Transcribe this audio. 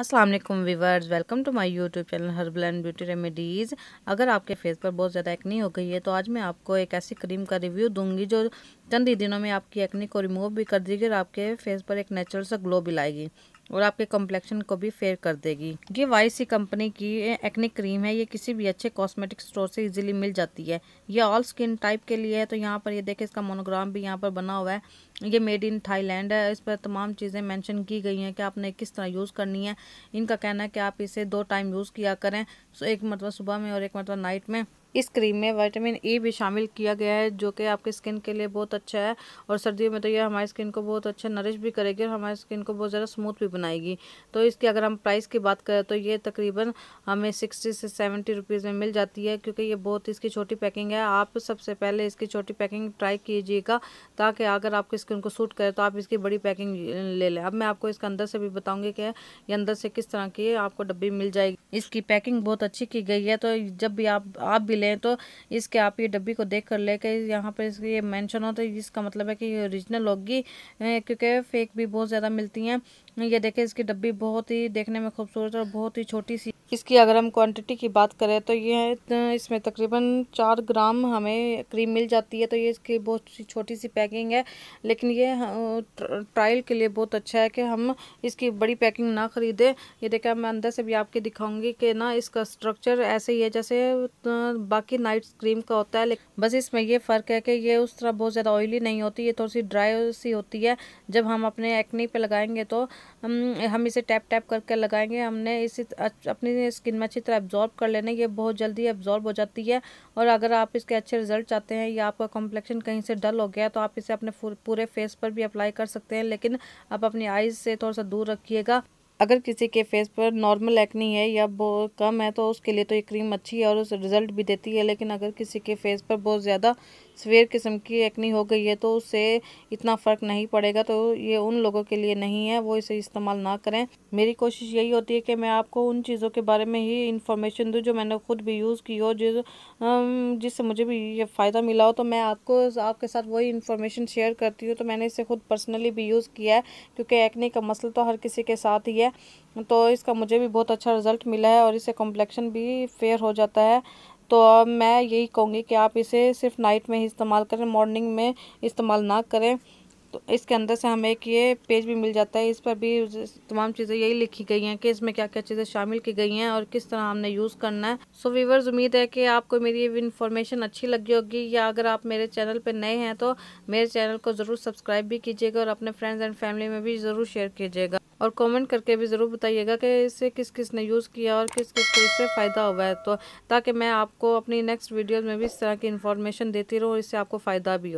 अस्सलाम वालेकुम viewers welcome to my YouTube channel herbal and beauty remedies अगर आपके फेस पर बहुत ज़्यादा एक्नी हो गई है तो आज मैं आपको एक ऐसी क्रीम का रिव्यू दूंगी जो चंद ही दिनों में आपकी एक्नी को रिमूव भी कर देगी और आपके फेस पर एक नेचुरल सा ग्लो भी लाएगी और आपके कॉम्प्लेक्शन को भी फेयर कर देगी ये वाई सी कंपनी की एक्ने क्रीम है ये किसी भी अच्छे कॉस्मेटिक स्टोर से इजीली मिल जाती है ये ऑल स्किन टाइप के लिए है तो यहाँ पर ये देखें इसका मोनोग्राम भी यहाँ पर बना हुआ है ये मेड इन थाईलैंड है इस पर तमाम चीज़ें मेंशन की गई हैं कि आपने किस तरह यूज़ करनी है इनका कहना है कि आप इसे दो टाइम यूज़ किया करें सो एक मरतबा सुबह में और एक मरतबा नाइट में इस क्रीम में विटामिन ई भी शामिल किया गया है जो कि आपके स्किन के लिए बहुत अच्छा है और सर्दियों में तो यह हमारी स्किन को बहुत अच्छा नरिश भी करेगी और हमारी स्किन को बहुत ज़्यादा स्मूथ भी बनाएगी तो इसकी अगर हम प्राइस की बात करें तो ये तकरीबन हमें सिक्सटी से सेवेंटी रुपीज़ में मिल जाती है क्योंकि ये बहुत इसकी छोटी पैकिंग है आप सबसे पहले इसकी छोटी पैकिंग ट्राई कीजिएगा ताकि अगर आपकी स्किन को सूट करे तो आप इसकी बड़ी पैकिंग ले लें अब मैं आपको इसके अंदर से भी बताऊँगी कि ये अंदर से किस तरह की आपको डब्बी मिल जाएगी इसकी पैकिंग बहुत अच्छी की गई है तो जब भी आप भी लें तो इसके आप ये डब्बी को देख कर ले कि यहाँ पर ये मैंशन हो तो इसका मतलब है कि ये ओरिजिनल होगी क्योंकि फेक भी बहुत ज़्यादा मिलती हैं ये देखें इसकी डब्बी बहुत ही देखने में खूबसूरत और बहुत ही छोटी सी इसकी अगर हम क्वांटिटी की बात करें तो ये इसमें तकरीबन चार ग्राम हमें क्रीम मिल जाती है तो ये इसकी बहुत सी छोटी सी पैकिंग है लेकिन ये ट्रायल के लिए बहुत अच्छा है कि हम इसकी बड़ी पैकिंग ना ख़रीदें ये देखा मैं अंदर से भी आपके दिखाऊंगी कि ना इसका स्ट्रक्चर ऐसे ही है जैसे बाकी नाइट क्रीम का होता है लेकिन बस इसमें यह फ़र्क है कि ये उस तरह बहुत ज़्यादा ऑयली नहीं होती ये थोड़ी सी ड्राई सी होती है जब हम अपने एक्नी पर लगाएंगे तो हम इसे टैप टैप करके लगाएंगे हमने इसे अपनी ने स्किन में अच्छी तरह एब्जॉर्ब कर लेना ये बहुत जल्दी एब्जॉर्ब हो जाती है और अगर आप इसके अच्छे रिजल्ट चाहते हैं या आपका कॉम्प्लेक्शन कहीं से डल हो गया तो आप इसे अपने पूरे फेस पर भी अप्लाई कर सकते हैं लेकिन आप अपनी आईज से थोड़ा सा दूर रखिएगा अगर किसी के फेस पर नॉर्मल एक्नी है या बहुत कम है तो उसके लिए तो ये क्रीम अच्छी है और उस रिज़ल्ट भी देती है लेकिन अगर किसी के फेस पर बहुत ज़्यादा सवेर किस्म की एक्नी हो गई है तो उससे इतना फ़र्क नहीं पड़ेगा तो ये उन लोगों के लिए नहीं है वो इसे इस्तेमाल ना करें मेरी कोशिश यही होती है कि मैं आपको उन चीज़ों के बारे में ही इंफॉर्मेशन दूँ जो मैंने खुद भी यूज़ की हो जिस जिससे मुझे भी ये फ़ायदा मिला हो तो मैं आपको आपके साथ वही इन्फॉर्मेशन शेयर करती हूँ तो मैंने इसे खुद पर्सनली भी यूज़ किया है क्योंकि एक्ने का मसल तो हर किसी के साथ ही है तो इसका मुझे भी बहुत अच्छा रिज़ल्ट मिला है और इससे कॉम्प्लेक्शन भी फेयर हो जाता है तो अब मैं यही कहूँगी कि आप इसे सिर्फ नाइट में ही इस्तेमाल करें मॉर्निंग में इस्तेमाल ना करें तो इसके अंदर से हमें एक ये पेज भी मिल जाता है इस पर भी तमाम चीज़ें यही लिखी गई हैं कि इसमें क्या क्या चीज़ें शामिल की गई हैं और किस तरह हमने यूज़ करना है सो so, वीवर्स उम्मीद है कि आपको मेरी ये इन्फॉर्मेशन अच्छी लगी होगी या अगर आप मेरे चैनल पर नए हैं तो मेरे चैनल को ज़रूर सब्सक्राइब भी कीजिएगा और अपने फ्रेंड्स एंड फैमिली में भी ज़रूर शेयर कीजिएगा और कमेंट करके भी ज़रूर बताइएगा कि इसे किस किस ने यूज़ किया और किस किस को इससे फ़ायदा हुआ है तो ताकि मैं आपको अपनी नेक्स्ट वीडियोज़ में भी इस तरह की इन्फॉर्मेशन देती रहूँ और इससे आपको फ़ायदा भी हो